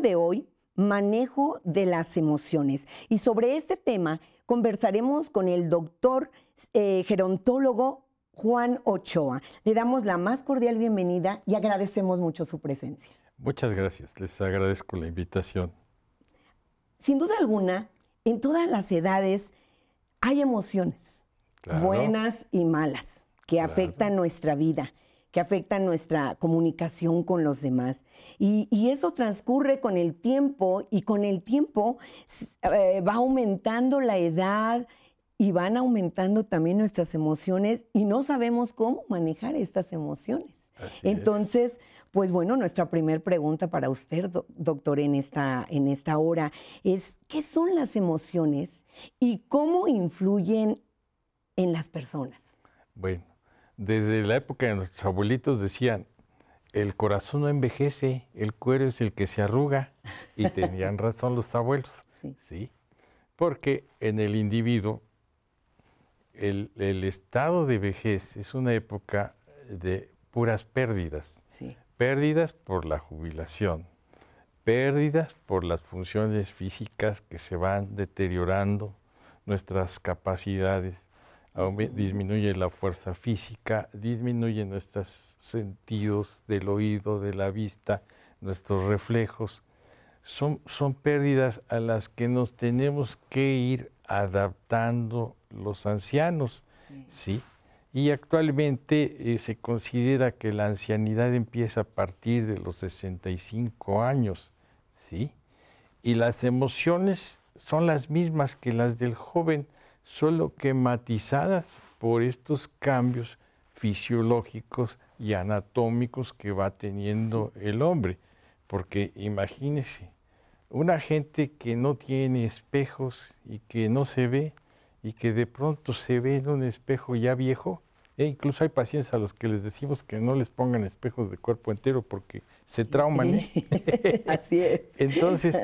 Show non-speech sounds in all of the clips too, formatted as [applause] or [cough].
de hoy, manejo de las emociones. Y sobre este tema conversaremos con el doctor eh, gerontólogo Juan Ochoa. Le damos la más cordial bienvenida y agradecemos mucho su presencia. Muchas gracias, les agradezco la invitación. Sin duda alguna, en todas las edades hay emociones, buenas y malas, que afectan nuestra vida que afectan nuestra comunicación con los demás. Y, eso transcurre con el tiempo y con el tiempo eh, va aumentando la edad y van aumentando también nuestras emociones y no sabemos cómo manejar estas emociones. Entonces, pues bueno, nuestra primera pregunta para usted, doctor, en esta, en esta hora es, ¿qué son las emociones y cómo influyen en las personas? Bueno, desde la época de nuestros abuelitos decían, el corazón no envejece, el cuero es el que se arruga. Y tenían [laughs] razón los abuelos, sí. Porque en el individuo, el, estado de vejez es una época de puras pérdidas. Pérdidas por la jubilación, pérdidas por las funciones físicas que se van deteriorando, nuestras capacidades disminuye la fuerza física, disminuye nuestros sentidos del oído, de la vista, nuestros reflejos. Son, pérdidas a las que nos tenemos que ir adaptando los ancianos, ¿sí? Y actualmente eh, se considera que la ancianidad empieza a partir de los 65 años, ¿sí? Y las emociones son las mismas que las del joven, solo que matizadas por estos cambios fisiológicos y anatómicos que va teniendo el hombre. Porque imagínese, una gente que no tiene espejos y que no se ve y que de pronto se ve en un espejo ya viejo, e incluso hay pacientes a los que les decimos que no les pongan espejos de cuerpo entero porque se trauman. ¿eh? [laughs] Así es. Entonces,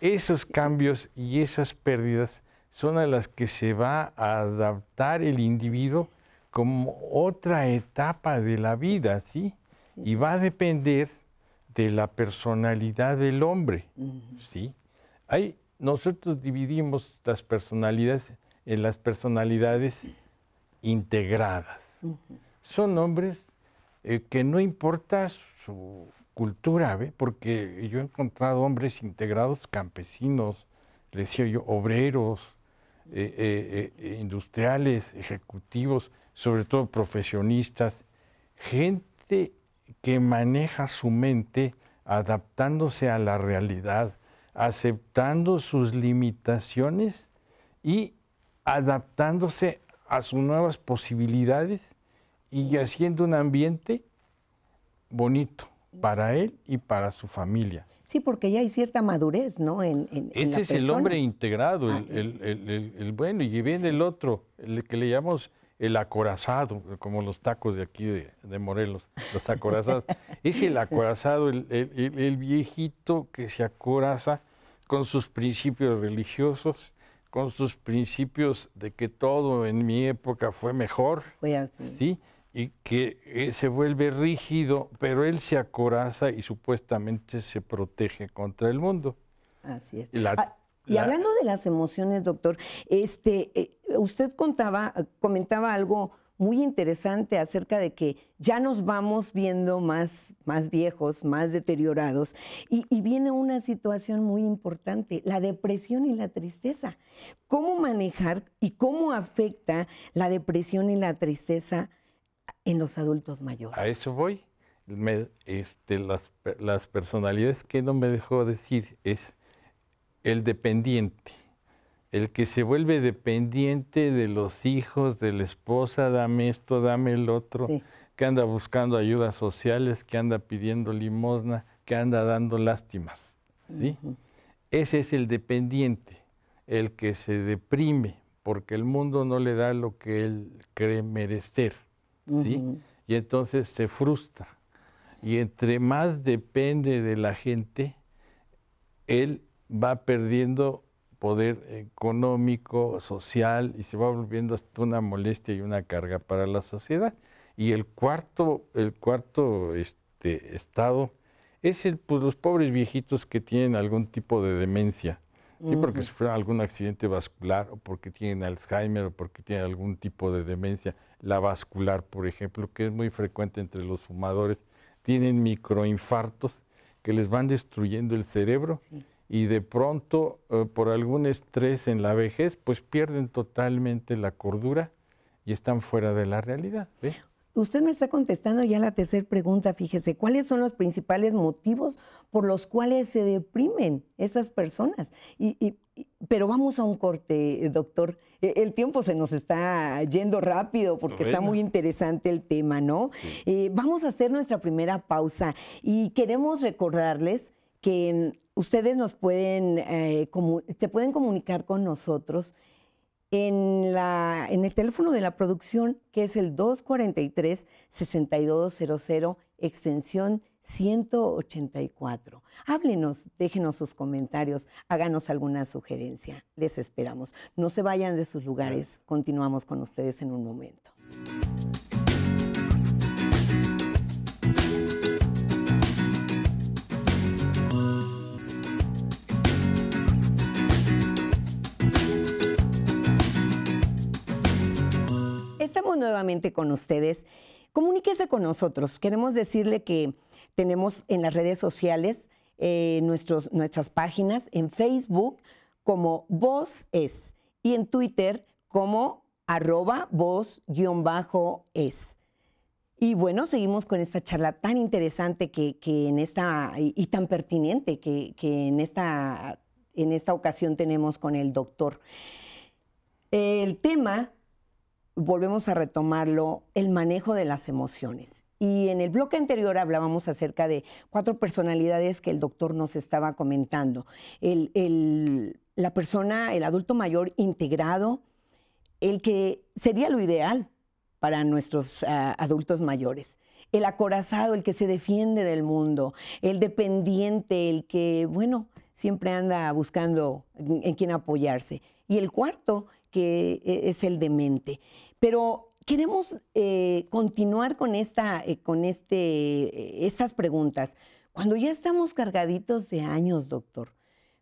esos cambios y esas pérdidas son a las que se va a adaptar el individuo como otra etapa de la vida, ¿sí? Y va a depender de la personalidad del hombre, ¿sí? Hay, nosotros dividimos las personalidades en las personalidades integradas. Son hombres eh, que no importa su cultura, ¿ve? porque yo he encontrado hombres integrados, campesinos, les decía yo, obreros, eh, eh, eh, industriales, ejecutivos, sobre todo profesionistas, gente que maneja su mente adaptándose a la realidad, aceptando sus limitaciones y adaptándose a sus nuevas posibilidades y haciendo un ambiente bonito para él y para su familia. Sí, porque ya hay cierta madurez, ¿no? En, Ese es el hombre integrado, ah, el, bueno, y viene el otro, el que le llamamos el acorazado, como los tacos de aquí de, Morelos, los acorazados. [laughs] es el acorazado, el, viejito que se acoraza con sus principios religiosos, con sus principios de que todo en mi época fue mejor. así. ¿sí? y que eh, se vuelve rígido, pero él se acoraza y supuestamente se protege contra el mundo. Así es. Ah, y hablando de las emociones, doctor, este, eh, usted contaba, comentaba algo muy interesante acerca de que ya nos vamos viendo más, más viejos, más deteriorados, y, viene una situación muy importante, la depresión y la tristeza. ¿Cómo manejar y cómo afecta la depresión y la tristeza? en los adultos mayores. A eso voy. este, las, personalidades que no me dejó decir es el dependiente, el que se vuelve dependiente de los hijos, de la esposa, dame esto, dame el otro, que anda buscando ayudas sociales, que anda pidiendo limosna, que anda dando lástimas. ¿sí? Ese es el dependiente, el que se deprime porque el mundo no le da lo que él cree merecer. ¿sí? Y entonces se frustra. Y entre más depende de la gente, él va perdiendo poder económico, social, y se va volviendo hasta una molestia y una carga para la sociedad. Y el cuarto, el cuarto este, estado es el, pues, los pobres viejitos que tienen algún tipo de demencia, porque sufrieron algún accidente vascular, o porque tienen Alzheimer, o porque tienen algún tipo de demencia la vascular, por ejemplo, que es muy frecuente entre los fumadores, tienen microinfartos que les van destruyendo el cerebro y de pronto eh, por algún estrés en la vejez, pues pierden totalmente la cordura y están fuera de la realidad. ¿ve? Usted me está contestando ya la tercera pregunta, fíjese, ¿cuáles son los principales motivos por los cuales se deprimen esas personas? Y, pero vamos a un corte, eh, doctor. E, el tiempo se nos está yendo rápido porque está muy interesante el tema, ¿no? Eh, vamos a hacer nuestra primera pausa y queremos recordarles que mm, ustedes nos pueden, se eh, pueden comunicar con nosotros en, el teléfono de la producción, que es el 243-6200, extensión 184. Háblenos, déjenos sus comentarios, háganos alguna sugerencia. Les esperamos. No se vayan de sus lugares. Continuamos con ustedes en un momento. estamos nuevamente con ustedes. Comuníquese con nosotros. Queremos decirle que tenemos en las redes sociales eh, nuestros, nuestras páginas en Facebook como Voz Es y en Twitter como arroba voz-es. Y bueno, seguimos con esta charla tan interesante que, en esta, y, tan pertinente que, en, esta, en esta ocasión tenemos con el doctor. El tema volvemos a retomarlo, el manejo de las emociones. Y en el bloque anterior hablábamos acerca de cuatro personalidades que el doctor nos estaba comentando. la persona, el adulto mayor integrado, el que sería lo ideal para nuestros eh, adultos mayores. El acorazado, el que se defiende del mundo, el dependiente, el que, bueno, siempre anda buscando en, en quién apoyarse. Y el cuarto, que e-, es el demente. Pero queremos eh, continuar con, esta, eh, con este, eh, estas preguntas. Cuando ya estamos cargaditos de años, doctor,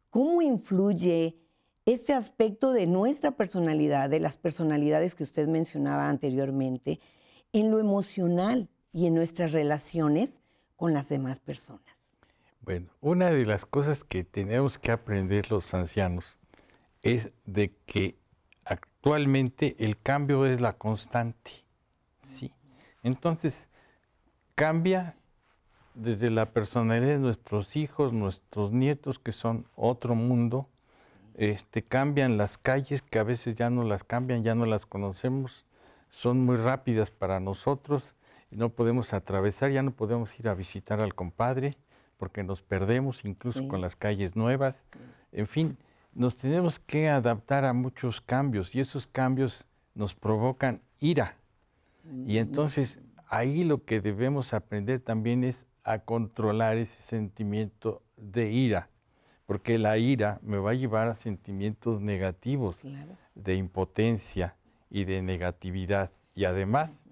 ¿cómo influye este aspecto de nuestra personalidad, de las personalidades que usted mencionaba anteriormente, en lo emocional y en nuestras relaciones con las demás personas? Bueno, una de las cosas que tenemos que aprender los ancianos es de que actualmente el cambio es la constante. ¿sí? Entonces, cambia desde la personalidad de nuestros hijos, nuestros nietos, que son otro mundo, este, cambian las calles, que a veces ya no las cambian, ya no las conocemos, son muy rápidas para nosotros, no podemos atravesar, ya no podemos ir a visitar al compadre, porque nos perdemos incluso con las calles nuevas, en fin nos tenemos que adaptar a muchos cambios y esos cambios nos provocan ira. Y mm, entonces ahí lo que debemos aprender también es a controlar ese sentimiento de ira, porque la ira me va a llevar a sentimientos negativos, de impotencia y de negatividad, y además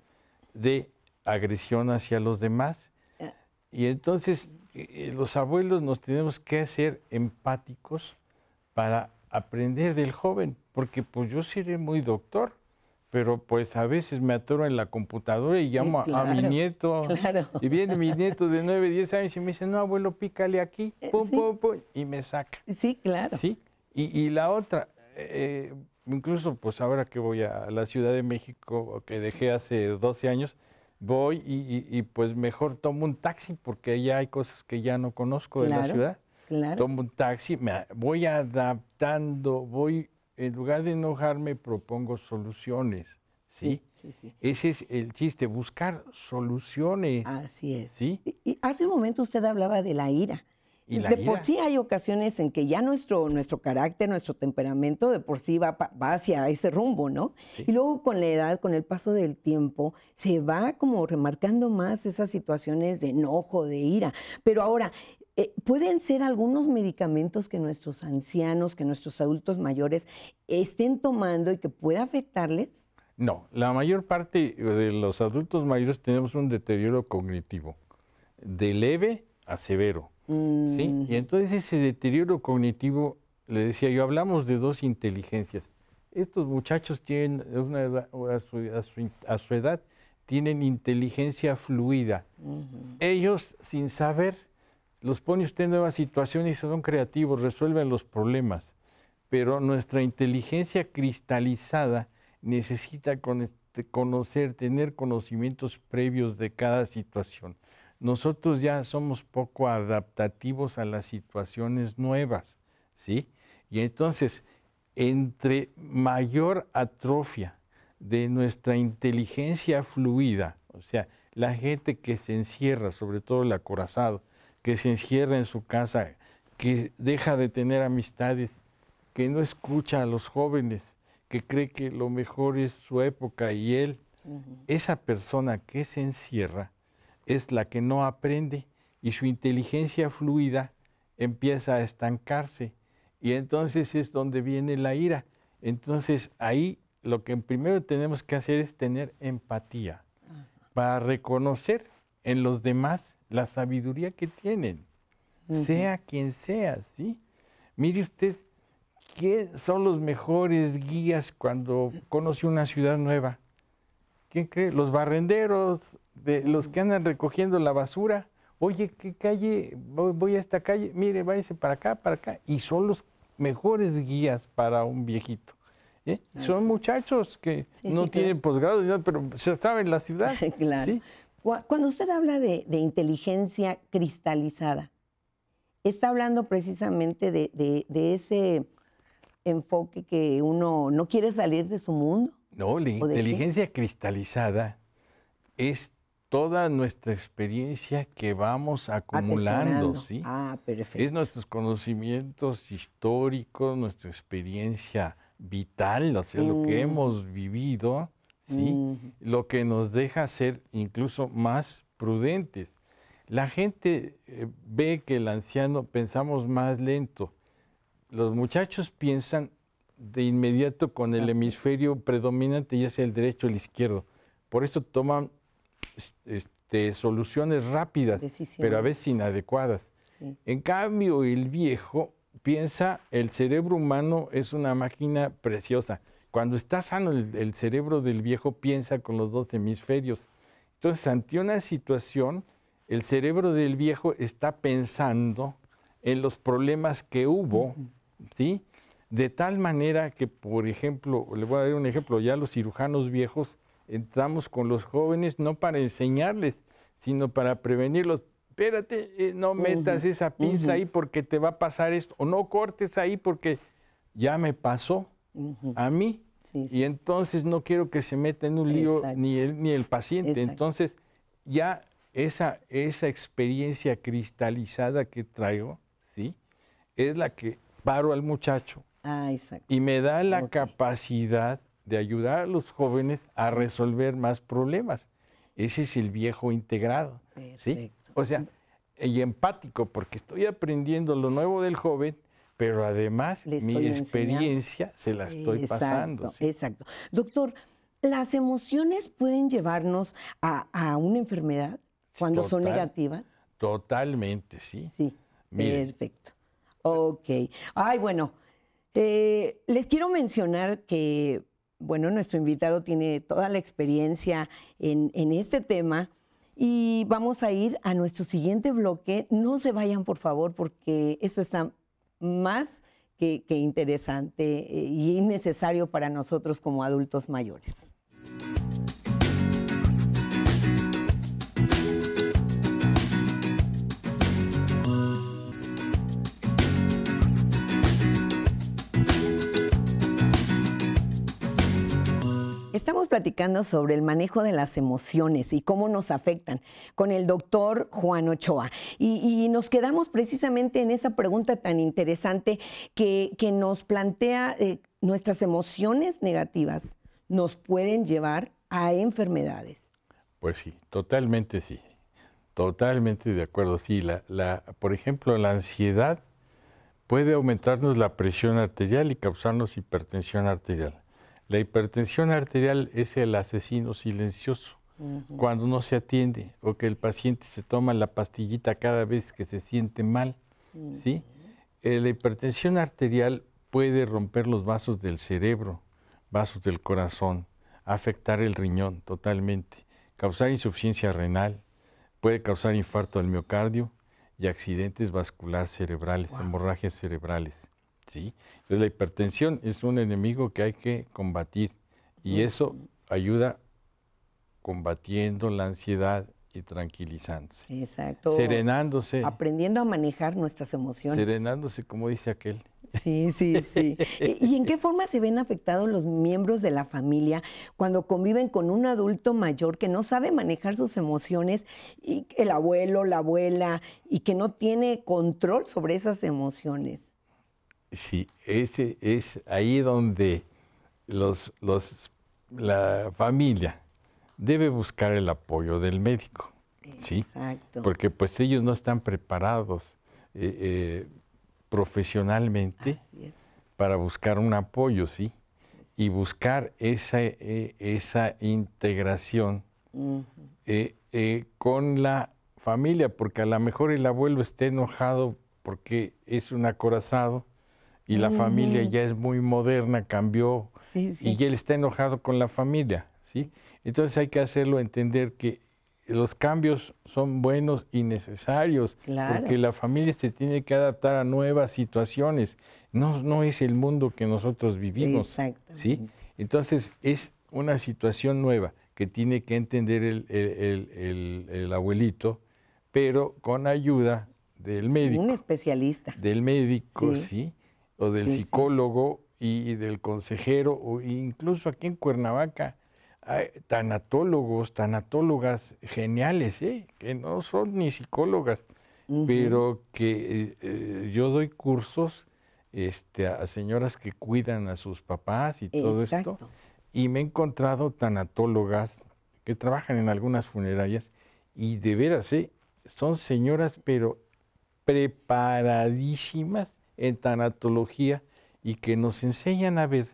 de agresión hacia los demás. Eh. Y entonces eh, eh, los abuelos nos tenemos que hacer empáticos para aprender del joven, porque pues yo seré muy doctor, pero pues a veces me atoro en la computadora y llamo a mi nieto. Y viene mi nieto de 9, 10 años y me dice, no, abuelo, pícale aquí, eh, pum, pum, pum, y me saca. Sí, claro. Sí, y, la otra, eh, incluso pues ahora que voy a la Ciudad de México, que dejé hace 12 años, voy y, pues mejor tomo un taxi porque ya hay cosas que ya no conozco de la ciudad. Tomo un taxi, me voy adaptando, voy, en lugar de enojarme, propongo soluciones. ¿sí? Sí, Ese es el chiste, buscar soluciones. Así es. Y, hace un momento usted hablaba de la ira. ¿Y de por sí hay ocasiones en que ya nuestro, nuestro carácter, nuestro temperamento de por sí va, va hacia ese rumbo, ¿no? Y luego con la edad, con el paso del tiempo, se va como remarcando más esas situaciones de enojo, de ira. Pero ahora, eh, pueden ser algunos medicamentos que nuestros ancianos, que nuestros adultos mayores estén tomando y que pueda afectarles? No, la mayor parte de los adultos mayores tenemos un deterioro cognitivo, de leve a severo. Mm. Y entonces ese deterioro cognitivo, le decía yo, hablamos de dos inteligencias. Estos muchachos tienen a, su, edad tienen inteligencia fluida. Ellos, sin saber, los pone usted en nuevas situaciones y son creativos, resuelven los problemas. Pero nuestra inteligencia cristalizada necesita este, conocer, tener conocimientos previos de cada situación. Nosotros ya somos poco adaptativos a las situaciones nuevas, ¿sí? Y entonces, entre mayor atrofia de nuestra inteligencia fluida, o sea, la gente que se encierra, sobre todo el acorazado, que se encierra en su casa, que deja de tener amistades, que no escucha a los jóvenes, que cree que lo mejor es su época y él, esa persona que se encierra es la que no aprende y su inteligencia fluida empieza a estancarse. Y entonces es donde viene la ira. Entonces ahí lo que primero tenemos que hacer es tener empatía para reconocer en los demás la sabiduría que tienen, sea quien sea, ¿sí? Mire usted, ¿qué son los mejores guías cuando conoce una ciudad nueva? ¿Quién cree? Los barrenderos, de, los que andan recogiendo la basura. Oye, ¿qué calle? Voy, a esta calle. Mire, váyase para acá, para acá. Y son los mejores guías para un viejito. ¿eh? Son muchachos que no tienen posgrado, pero se saben la ciudad. [laughs] claro. Cuando usted habla de, inteligencia cristalizada, está hablando precisamente de, ese enfoque que uno no quiere salir de su mundo. No, la inteligencia cristalizada es toda nuestra experiencia que vamos acumulando, ¿sí? Ah, perfecto. Es nuestros conocimientos históricos, nuestra experiencia vital, lo que mm. hemos vivido lo que nos deja ser incluso más prudentes. La gente eh, ve que el anciano pensamos más lento. Los muchachos piensan de inmediato con el hemisferio predominante, ya sea el derecho o el izquierdo. Por eso toman este, soluciones rápidas, pero a veces inadecuadas. En cambio, el viejo piensa, el cerebro humano es una máquina preciosa. Cuando está sano, el, cerebro del viejo piensa con los dos hemisferios. Entonces, ante una situación, el cerebro del viejo está pensando en los problemas que hubo, ¿sí? De tal manera que, por ejemplo, le voy a dar un ejemplo, ya los cirujanos viejos entramos con los jóvenes no para enseñarles, sino para prevenirlos. Espérate, eh, no metas esa pinza ahí porque te va a pasar esto, o no cortes ahí porque ya me pasó a mí. Y entonces no quiero que se meta en un lío ni el, ni el paciente. Entonces, ya esa, esa experiencia cristalizada que traigo, ¿sí? Es la que paro al muchacho. Ah, y me da la capacidad de ayudar a los jóvenes a resolver más problemas. Ese es el viejo integrado. ¿sí? O sea, y empático, porque estoy aprendiendo lo nuevo del joven pero además mi experiencia se la estoy pasando. Exacto. Doctor, ¿las emociones pueden llevarnos a, una enfermedad cuando son negativas? Totalmente, sí. Sí, perfecto. Ok. Ay, bueno, eh, les quiero mencionar que, bueno, nuestro invitado tiene toda la experiencia en, en, este tema y vamos a ir a nuestro siguiente bloque. No se vayan, por favor, porque esto está más que, interesante eh, y necesario para nosotros como adultos mayores. Estamos platicando sobre el manejo de las emociones y cómo nos afectan con el doctor Juan Ochoa. Y, nos quedamos precisamente en esa pregunta tan interesante que, nos plantea eh, nuestras emociones negativas nos pueden llevar a enfermedades. Pues sí, totalmente sí. Totalmente de acuerdo, sí. la, por ejemplo, la ansiedad puede aumentarnos la presión arterial y causarnos hipertensión arterial. La hipertensión arterial es el asesino silencioso. Cuando no se atiende o que el paciente se toma la pastillita cada vez que se siente mal, eh, la hipertensión arterial puede romper los vasos del cerebro, vasos del corazón, afectar el riñón totalmente, causar insuficiencia renal, puede causar infarto al miocardio y accidentes vasculares cerebrales, hemorragias cerebrales. ¿sí? la hipertensión es un enemigo que hay que combatir y eso ayuda combatiendo la ansiedad y tranquilizándose. Exacto. Serenándose. Aprendiendo a manejar nuestras emociones. Serenándose, como dice aquel. Sí, sí, sí. [laughs] ¿Y en qué forma se ven afectados los miembros de la familia cuando conviven con un adulto mayor que no sabe manejar sus emociones, el abuelo, la abuela, y que no tiene control sobre esas emociones? Sí, ese es ahí donde los, la familia debe buscar el apoyo del médico, ¿sí? Porque pues ellos no están preparados eh, eh, profesionalmente para buscar un apoyo, ¿sí? y buscar esa, eh, esa integración con la familia, porque a lo mejor el abuelo esté enojado porque es un acorazado y la familia ya es muy moderna, cambió y él está enojado con la familia, ¿sí? Entonces hay que hacerlo entender que los cambios son buenos y necesarios, porque la familia se tiene que adaptar a nuevas situaciones. No, no es el mundo que nosotros vivimos, ¿sí? Entonces es una situación nueva que tiene que entender el, el, abuelito, pero con ayuda del médico. Un especialista. Del médico, ¿sí? o del psicólogo y, del consejero, o incluso aquí en Cuernavaca hay tanatólogos, tanatólogas geniales, ¿eh? que no son ni psicólogas, pero que eh, yo doy cursos este, a señoras que cuidan a sus papás y todo esto. Y me he encontrado tanatólogas que trabajan en algunas funerarias y de veras, ¿eh? son señoras pero preparadísimas en tanatología y que nos enseñan a ver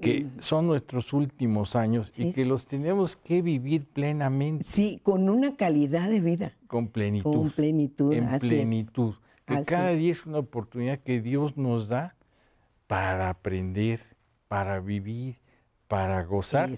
que mm. son nuestros últimos años y que los tenemos que vivir plenamente. Sí, con una calidad de vida. Con plenitud. Con plenitud. En plenitud. Que cada día es una oportunidad que Dios nos da para aprender, para vivir, para gozar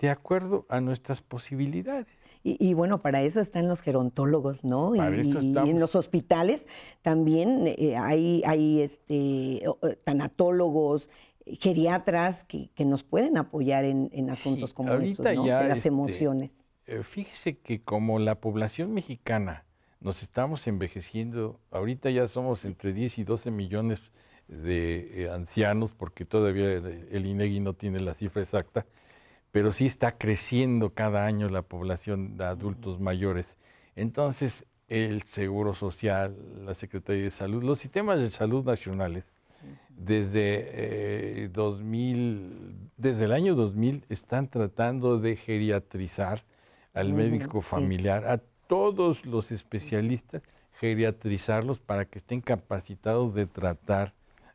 de acuerdo a nuestras posibilidades. Y, bueno, para eso están los gerontólogos, ¿no? y, en los hospitales también eh, hay, hay este, tanatólogos, geriatras que, nos pueden apoyar en, asuntos como esos, ¿no? las este, emociones. Eh, fíjese que como la población mexicana nos estamos envejeciendo, ahorita ya somos entre 10 y 12 millones de eh, ancianos, porque todavía el INEGI no tiene la cifra exacta, pero sí está creciendo cada año la población de adultos mayores. Entonces, el Seguro Social, la Secretaría de Salud, los sistemas de salud nacionales, desde, 2000, eh, desde el año 2000 están tratando de geriatrizar al médico familiar, a todos los especialistas, geriatrizarlos para que estén capacitados de tratar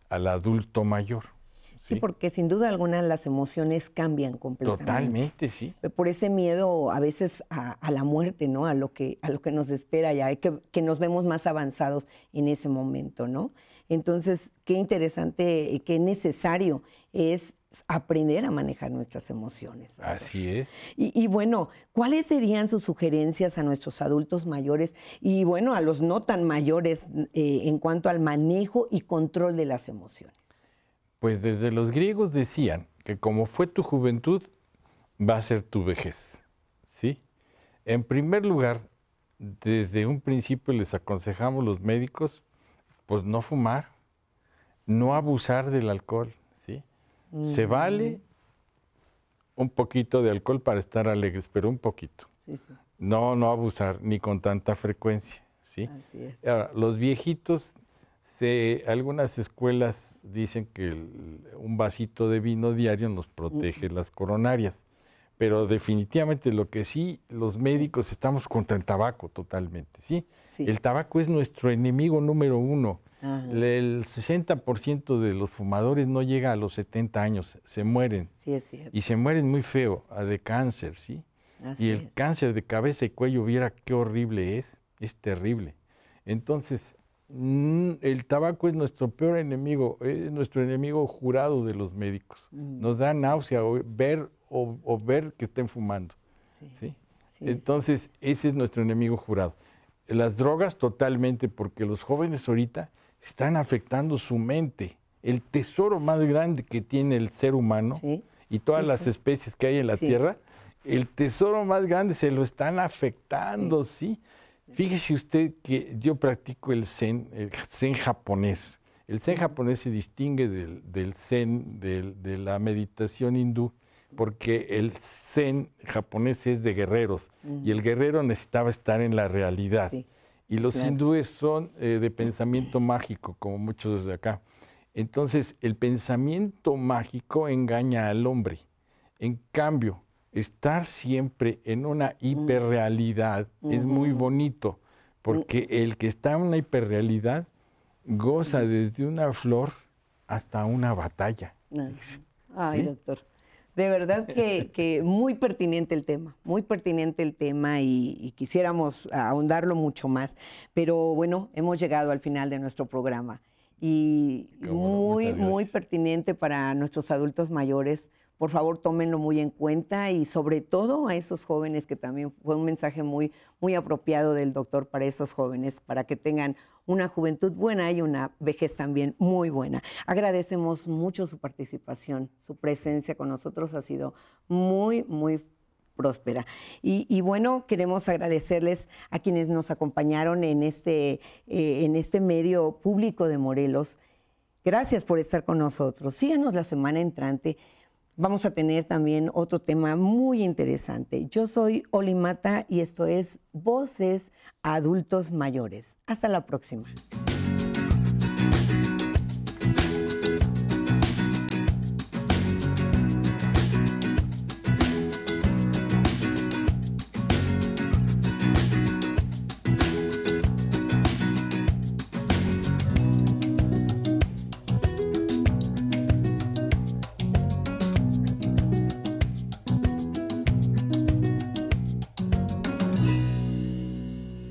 al adulto mayor. ¿sí? porque sin duda alguna las emociones cambian completamente. Totalmente, sí. Eh, por ese miedo a veces a, la muerte, ¿no? A lo que, a lo que nos espera ya, que, que nos vemos más avanzados en ese momento, ¿no? Entonces, qué interesante, y eh, qué necesario es aprender a manejar nuestras emociones. Así es. Y, bueno, ¿cuáles serían sus sugerencias a nuestros adultos mayores y bueno, a los no tan mayores eh, en cuanto al manejo y control de las emociones? Pues desde los griegos decían que como fue tu juventud, va a ser tu vejez. ¿Sí? En primer lugar, desde un principio les aconsejamos los médicos, pues no fumar, no abusar del alcohol, se vale un poquito de alcohol para estar alegres, pero un poquito. No, no abusar ni con tanta frecuencia, ¿sí? Ahora, los viejitos, algunas escuelas dicen que un vasito de vino diario nos protege las coronarias pero definitivamente lo que sí, los médicos estamos contra el tabaco totalmente, ¿sí? El tabaco es nuestro enemigo número uno. El 60% de los fumadores no llega a los 70 años, se mueren. Sí, es Y se mueren muy feo, de cáncer, ¿sí? y el cáncer de cabeza y cuello, viera qué horrible es, es terrible. Entonces, mm, el tabaco es nuestro peor enemigo, es nuestro enemigo jurado de los médicos. Nos da náusea ver o, ver que estén fumando. Entonces, ese es nuestro enemigo jurado. Las drogas totalmente, porque los jóvenes ahorita están afectando su mente. El tesoro más grande que tiene el ser humano y todas las especies que hay en la Tierra, el tesoro más grande se lo están afectando, ¿sí? Fíjese usted que yo practico el zen, el zen japonés. El zen japonés se distingue del, zen, de la meditación hindú, porque el zen japonés es de guerreros y el guerrero necesitaba estar en la realidad. Y los hindúes son eh, de pensamiento mágico, como muchos de acá. Entonces, el pensamiento mágico engaña al hombre. En cambio, estar siempre en una mm. hiperrealidad es muy bonito, porque mm. el que está en una hiperrealidad goza desde una flor hasta una batalla. Ay, doctor. De verdad que, muy pertinente el tema, muy pertinente el tema y, quisiéramos ahondarlo mucho más. Pero bueno, hemos llegado al final de nuestro programa y muy, muy pertinente para nuestros adultos mayores por favor tómenlo muy en cuenta y sobre todo a esos jóvenes, que también fue un mensaje muy, muy apropiado del doctor para esos jóvenes, para que tengan una juventud buena y una vejez también muy buena. Agradecemos mucho su participación, su presencia con nosotros ha sido muy, muy próspera. Y, bueno, queremos agradecerles a quienes nos acompañaron en este, eh, en este medio público de Morelos. Gracias por estar con nosotros. Síganos la semana entrante vamos a tener también otro tema muy interesante. Yo soy Olimata y esto es Voces Adultos Mayores. Hasta la próxima.